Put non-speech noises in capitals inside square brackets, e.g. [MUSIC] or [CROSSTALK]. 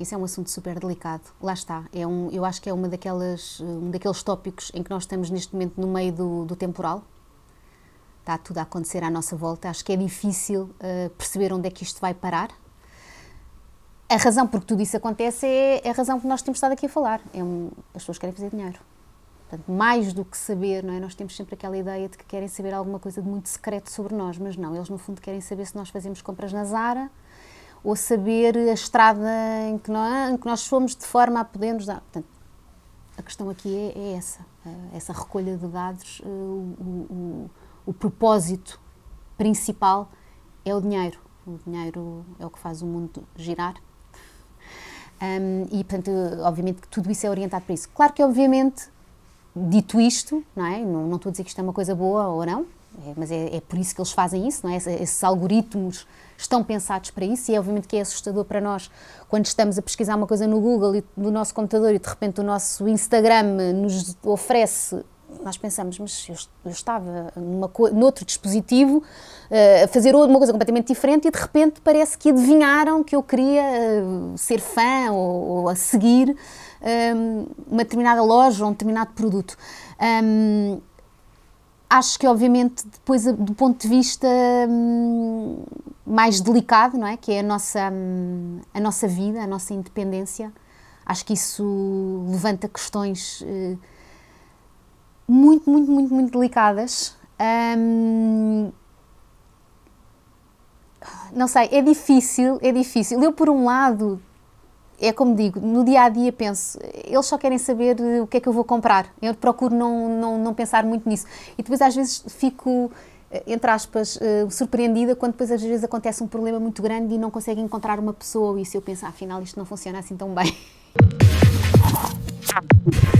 Isso é um assunto super delicado. Lá está. É um, eu acho que é uma daquelas, um daqueles tópicos em que nós estamos neste momento no meio do, do temporal. Está tudo a acontecer à nossa volta. Acho que é difícil uh, perceber onde é que isto vai parar. A razão por que tudo isso acontece é, é, a razão que nós temos estado aqui a falar. É um, as pessoas querem fazer dinheiro. Portanto, mais do que saber, não é? nós temos sempre aquela ideia de que querem saber alguma coisa de muito secreto sobre nós, mas não, eles no fundo querem saber se nós fazemos compras na Zara, ou saber a estrada em que, nós, em que nós fomos de forma a podermos dar. Portanto, a questão aqui é, é essa, eh, essa recolha de dados, eh, o, o, o, propósito principal é o dinheiro. O dinheiro é o que faz o mundo girar. Um, e, portanto, obviamente que tudo isso é orientado para isso. Claro que, obviamente, dito isto, não é? Não, não estou a dizer que isto é uma coisa boa ou não, é, mas é, é, por isso que eles fazem isso, não é? Esses algoritmos estão pensados para isso e é obviamente que é assustador para nós quando estamos a pesquisar uma coisa no Google e no nosso computador e de repente o nosso Instagram nos oferece nós pensamos, mas eu, eu estava numa, noutro dispositivo uh, a fazer uma coisa completamente diferente e de repente parece que adivinharam que eu queria uh, ser fã ou, ou a seguir um, eh, uma determinada loja ou um determinado produto. Um, ehm, Acho que, obviamente, depois, eh, do ponto de vista hum, mais delicado, não é? Que é a nossa, hum, a nossa vida, a nossa independência, acho que isso levanta questões eh, muito, muito, muito, muito delicadas. Hum, não sei, é difícil, é difícil. Eu, por um lado, é como digo, no dia a dia penso, eles só querem saber eh, o que é que eu vou comprar. Eu procuro não, não, não pensar muito nisso. E depois às vezes fico eh, entre aspas, eh, surpreendida quando depois às vezes acontece um problema muito grande e não consegue encontrar uma pessoa e se eu pensar, afinal isto não funciona assim tão bem. [LAUGHS]